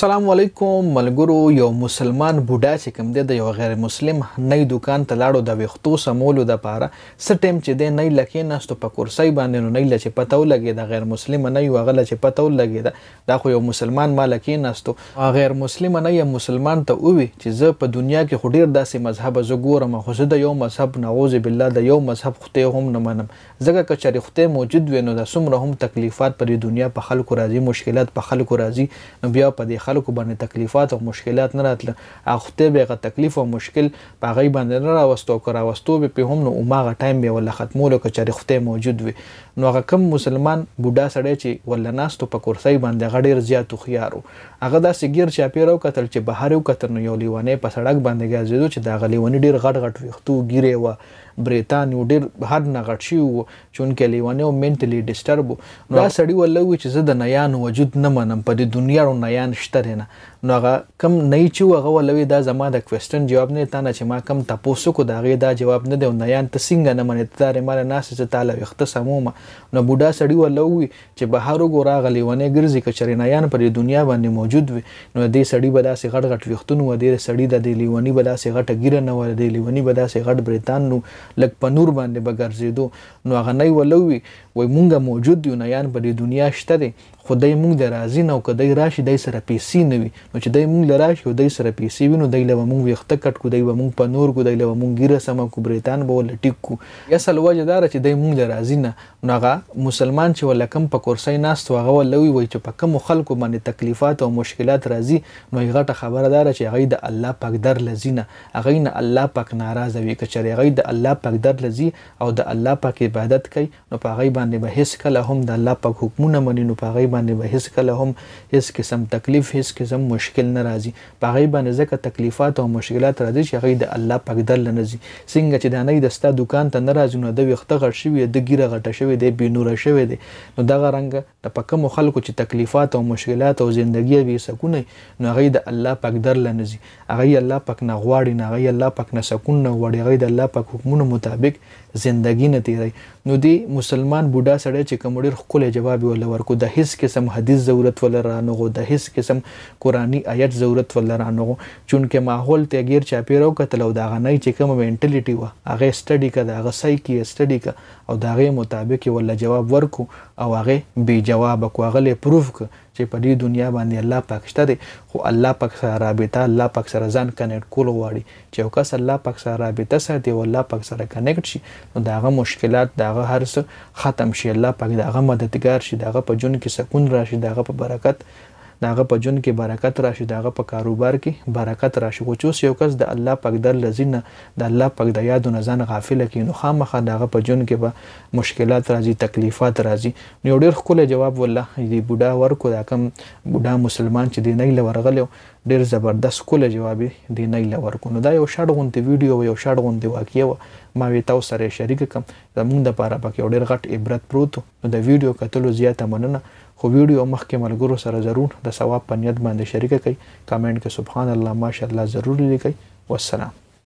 سلام علیکم ملګرو یو مسلمان بوډا چې کوم دی د یو غیر مسلم نوې دکان ته لاړو د ویختو سمولو د پاره سټیم چې دی نه لکه نستو په کورسۍ باندې نو نه لکه پته ولګي د غیر مسلم نه یو غل چې پته ولګي دا, دا خو یو مسلمان مالک نستو غیر مسلم نه یو مسلمان ته ووي چې زه په دنیا کې خډیر داسې مذهب زه ګورم خو زه د یو مذهب نعوذ بالله د یو مذهب خته هم نه منم ځکه چې چری خته موجود وینو د سمره هم تکلیفات پر دنیا په خلکو راځي مشکلات په خلکو راځي نو بیا په دې خلکو باندې تکلیفات او مشکلات نه راتله اخته به غ تکلیف او مشکل په غي باندې نه راوستو کرا وستو به په هم نو اوماغه ټایم به ول ختمولو که چېرې خته موجود وي نو هغه کم مسلمان بوډا سړی چې ول ناستو په کورسۍ باندې غډیر زیات خيارو هغه دا سګیر چا پیرو قتل چې بهر یو قتل نو یو لیوانه په سړک باندې غازیدو چې دا غلیونی ډیر غټ غټ ویختو ګیره و بریتان یو ډېر هر نه غټ شي وو چونکې لیوانی او منټلی ډیسټرب نو دا سړی ولله وي چې زه د نیان وجود نه منم په دې دنیا رو نیان شته نه نو هغه کم نه چې هغه ولوي دا زما د کوېسچن جواب نه تا نه چې ما کم تاسو کو دا غي دا جواب نه دی نیان ته څنګه نه منې ته رې مال ناس چې تعالی اختصامو ما نو بوډا سړی ولله وي چې بهر وګورا غلیونه ګرځي کچري نیان په دې دنیا باندې موجود وي نو دې سړی به داسې غټ غټ وختونه و دې سړی د لیونی به داسې غټه ګیره نه و دې لیونی به داسې غټ بریتان نو لک په نور باندې بغرزیدو نو هغه نه ولوي وای مونږه موجود یو نه یان په دنیا شته دي خو دای مونږ د راځي نو کدی راشي دای سره پیسې نه وي نو چې دای مونږ لراشي او دای سره پیسې وینو دای له مونږ وخت کټ کو دای مونږ په نور کو دای له مونږ ګیره سم کو بریتان به ول ټیک کو اصل وجه دار چې دای مونږ له راځي نه نوغه مسلمان چې ول کم په کورسای ناست وغه ولوي وای چې په کم خلکو باندې تکلیفات او مشکلات راځي نو غټه خبره دار چې هغه د الله پاک در لزینه هغه نه الله پاک ناراضه وي کچره هغه د الله پاک در لزی او د الله پاک عبادت کوي نو په هغه باندې به هیڅ کله هم د الله پاک حکمونه مني نو په هغه باندې به هیڅ کله هم هیڅ قسم تکلیف هیڅ قسم مشکل نه راځي په غي باندې ځکه تکلیفات او مشکلات راځي چې غي د الله پاک دل نه ځي څنګه چې د نه د ستا دکان ته ناراض نه د وخت غړ شوی د ګیره غټ شوی د بینور شوی دی نو دغه رنګ د پکه مخالکو چې تکلیفات او مشکلات او ژوندګي وي سکونه نو غي د الله پاک دل نه ځي غي الله پاک نه غواړي نه غي الله پاک نه سکون نه غواړي غي د الله پاک حکمونو مطابق زندگی نه تیری نو دی مسلمان بوډا سړی چې کوم ډیر خپل جواب ول ورکو د هیڅ هیڅ قسم حدیث ضرورت ولرانه غو د هیڅ قسم قرآنی آیت ضرورت ولرانه غو چونکه ماحول ته غیر چاپیرو کتلو دا غنی چې کوم مینټلیټي و هغه سټډي کا دا غسای کی سټډي کا او دا غي مطابق ول جواب ورکو او هغه بی جواب کو هغه پروف ک چې په دې دنیا باندې الله پاک شته دی خو الله پاک سره رابطه الله پاک سره ځان کنیکټ کول غواړي چې یو کس الله پاک سره رابطه ساتي او الله پاک سره کنیکټ شي نو داغه مشکلات داغه هر څه ختم شي الله پاک داغه مددگار شي داغه په جون کې سکون راشي داغه په برکت داغه په جون کې برکت راشي داغه په کاروبار کې برکت راشي خو چوس یو کس د الله پاک در لذینه د الله پاک د یاد نه ځان غافل کی نو خامخا داغه په جون کې به مشکلات راځي تکلیفات راځي نو ډیر خپل جواب والله دې بوډا ورکو دا کم بوډا مسلمان چې دی نه لورغلو ډیر زبردست کول جواب دی نه لور کو نو دا یو شاډ غونډه ویډیو یو شاډ غونډه واقعي ما وی تاسو سره شریک کم زمونږ د پاره پکې ډیر غټ عبرت پروت نو د ویډیو کتلو زیاته مننه خو ویډیو مخکې ملګرو سره ضرور د ثواب په نیت باندې شریک کړئ کمنټ کې سبحان الله ماشاءالله ضرور لیکئ والسلام